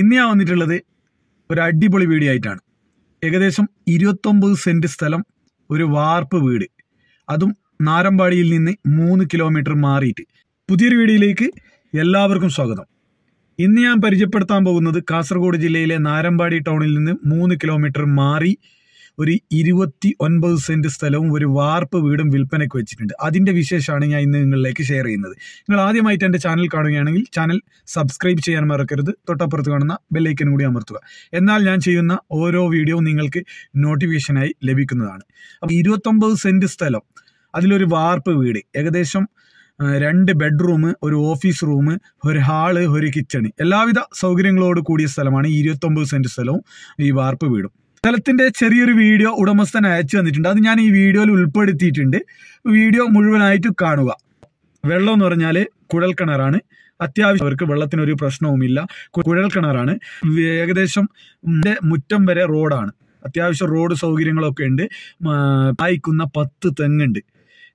ഇന്ന് ഞാൻ വന്നിട്ടുള്ളത് ഒരു അടിപൊളി വീട് ആയിട്ടാണ് ഏകദേശം ഇരുപത്തൊമ്പത് സെൻറ്റ് സ്ഥലം ഒരു വാർപ്പ് വീട് അതും നാരമ്പാടിയിൽ നിന്ന് മൂന്ന് കിലോമീറ്റർ മാറിയിട്ട് പുതിയൊരു വീടിയിലേക്ക് എല്ലാവർക്കും സ്വാഗതം ഇന്ന് ഞാൻ പരിചയപ്പെടുത്താൻ പോകുന്നത് കാസർഗോഡ് ജില്ലയിലെ നാരമ്പാടി ടൗണിൽ നിന്ന് മൂന്ന് കിലോമീറ്റർ മാറി ഒരു ഇരുപത്തി ഒൻപത് സെൻറ്റ് സ്ഥലവും ഒരു വാർപ്പ് വീടും വിൽപ്പനയ്ക്ക് വെച്ചിട്ടുണ്ട് അതിൻ്റെ വിശേഷമാണ് ഞാൻ ഇന്ന് നിങ്ങളിലേക്ക് ഷെയർ ചെയ്യുന്നത് നിങ്ങൾ ആദ്യമായിട്ട് എൻ്റെ ചാനൽ കാണുകയാണെങ്കിൽ ചാനൽ സബ്സ്ക്രൈബ് ചെയ്യാൻ മറക്കരുത് തൊട്ടപ്പുറത്ത് കാണുന്ന ബെല്ലൈക്കൻ കൂടി അമർത്തുക എന്നാൽ ഞാൻ ചെയ്യുന്ന ഓരോ വീഡിയോവും നിങ്ങൾക്ക് നോട്ടിഫിക്കേഷനായി ലഭിക്കുന്നതാണ് അപ്പോൾ ഇരുപത്തൊമ്പത് സെൻറ്റ് സ്ഥലം അതിലൊരു വാർപ്പ് വീട് ഏകദേശം രണ്ട് ബെഡ്റൂം ഒരു ഓഫീസ് റൂം ഒരു ഹാള് ഒരു കിച്ചൺ എല്ലാവിധ സൗകര്യങ്ങളോട് കൂടിയ സ്ഥലമാണ് ഇരുപത്തൊമ്പത് സെൻറ്റ് സ്ഥലവും ഈ വാർപ്പ് വീടും സ്ഥലത്തിന്റെ ചെറിയൊരു വീഡിയോ ഉടമസ്ഥൻ അയച്ചു തന്നിട്ടുണ്ട് അത് ഞാൻ ഈ വീഡിയോയിൽ ഉൾപ്പെടുത്തിയിട്ടുണ്ട് വീഡിയോ മുഴുവനായിട്ട് കാണുക വെള്ളം എന്ന് പറഞ്ഞാൽ കുഴൽ കിണറാണ് അത്യാവശ്യം അവർക്ക് വെള്ളത്തിനൊരു പ്രശ്നവുമില്ല കുഴൽ കിണറാണ് ഏകദേശം മുറ്റം വരെ റോഡാണ് അത്യാവശ്യം റോഡ് സൗകര്യങ്ങളൊക്കെ ഉണ്ട് വായിക്കുന്ന പത്ത് തെങ്ങുണ്ട്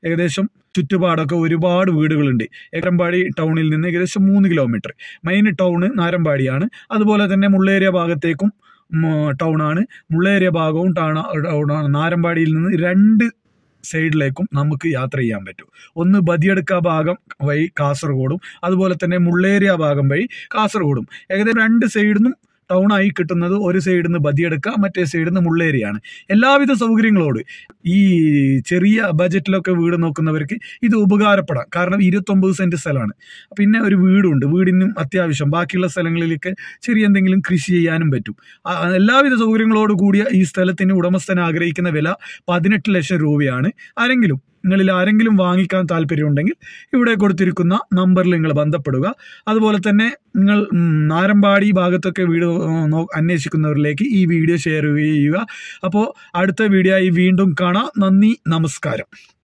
ഏകദേശം ചുറ്റുപാടൊക്കെ ഒരുപാട് വീടുകളുണ്ട് ഏകരമ്പാടി ടൗണിൽ നിന്ന് ഏകദേശം മൂന്ന് കിലോമീറ്റർ മെയിൻ ടൗണ് നാരമ്പാടിയാണ് അതുപോലെ തന്നെ മുള്ളേരിയ ഭാഗത്തേക്കും ടൗണാണ് മുള്ളേരിയ ഭാഗവും ടൗണ ടൗണാണ് നാരമ്പാടിയിൽ നിന്ന് രണ്ട് സൈഡിലേക്കും നമുക്ക് യാത്ര ചെയ്യാൻ പറ്റും ഒന്ന് ബദിയെടുക്ക ഭാഗം വഴി കാസർഗോഡും അതുപോലെ തന്നെ മുള്ളേരിയ ഭാഗം വഴി കാസർഗോഡും ഏകദേശം രണ്ട് സൈഡിൽ നിന്നും ടൗണായി കിട്ടുന്നത് ഒരു സൈഡിൽ നിന്ന് ബദിയെടുക്കുക മറ്റേ സൈഡിൽ നിന്ന് മുള്ളേരിയാണ് എല്ലാവിധ സൗകര്യങ്ങളോട് ഈ ചെറിയ ബജറ്റിലൊക്കെ വീട് നോക്കുന്നവർക്ക് ഇത് ഉപകാരപ്പെടാം കാരണം ഇരുപത്തൊമ്പത് സെൻറ്റ് സ്ഥലമാണ് പിന്നെ ഒരു വീടുണ്ട് വീടിനും അത്യാവശ്യം ബാക്കിയുള്ള സ്ഥലങ്ങളിലേക്ക് ചെറിയ എന്തെങ്കിലും കൃഷി ചെയ്യാനും പറ്റും എല്ലാവിധ സൗകര്യങ്ങളോട് കൂടിയ ഈ സ്ഥലത്തിന് ഉടമസ്ഥൻ ആഗ്രഹിക്കുന്ന വില പതിനെട്ട് ലക്ഷം രൂപയാണ് ആരെങ്കിലും നിങ്ങളിൽ ആരെങ്കിലും വാങ്ങിക്കാൻ താല്പര്യമുണ്ടെങ്കിൽ ഇവിടെ കൊടുത്തിരിക്കുന്ന നമ്പറിൽ നിങ്ങൾ ബന്ധപ്പെടുക അതുപോലെ തന്നെ നിങ്ങൾ നാരമ്പാടി ഭാഗത്തൊക്കെ വീട് അന്വേഷിക്കുന്നവരിലേക്ക് ഈ വീഡിയോ ഷെയർ ചെയ്യുക അപ്പോൾ അടുത്ത വീഡിയോ ആയി വീണ്ടും കാണാം നന്ദി നമസ്കാരം